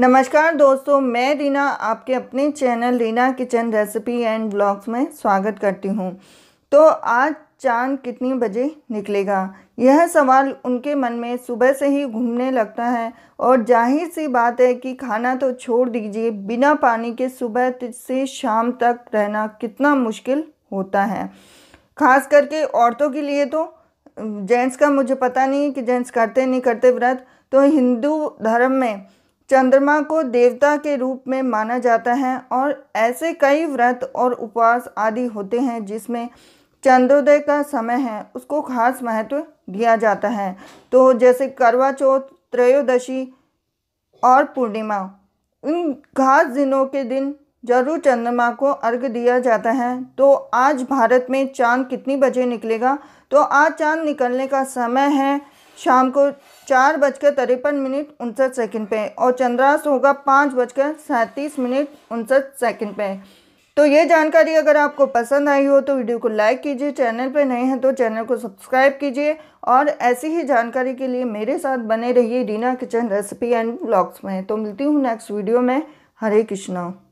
नमस्कार दोस्तों मैं रीना आपके अपने channel Reena kitchen recipe and blogs में स्वागत करती हूं। तो आज चांद कितनी बजे निकलेगा यह सवाल उनके मन में सुबह से ही घूमने लगता है और जाहिर सी बात है कि खाना तो छोड़ दीजिए बिना पानी के सुबह से शाम तक रहना कितना मुश्किल होता है खास करके औरतों के लिए तो जेंट्स का मुझे पता नहीं कि जेंट्स करते नहीं करते व्रत तो हिंदू धर्म में चंद्रमा को देवता के रूप में माना जाता है और ऐसे कई व्रत और उपवास आदि होते हैं जिसमें चंद्रोदय का समय है उसको खास महत्व दिया जाता है तो जैसे करवा चौथ त्रयोदशी और पूर्णिमा इन खास दिनों के दिन जरूर चंद्रमा को अर्घ दिया जाता है तो आज भारत में चांद कितनी बजे निकलेगा तो आज चांद निकलने का समय है शाम को चार बजकर तिरपन मिनट उनसठ सेकंड पे और चंद्रास्त होगा पाँच बजकर सैंतीस मिनट उनसठ सेकंड पे तो ये जानकारी अगर आपको पसंद आई हो तो वीडियो को लाइक कीजिए चैनल पर नए हैं तो चैनल को सब्सक्राइब कीजिए और ऐसी ही जानकारी के लिए मेरे साथ बने रहिए Reena kitchen recipe and blogs में तो मिलती हूँ नेक्स्ट वीडियो में हरे कृष्णा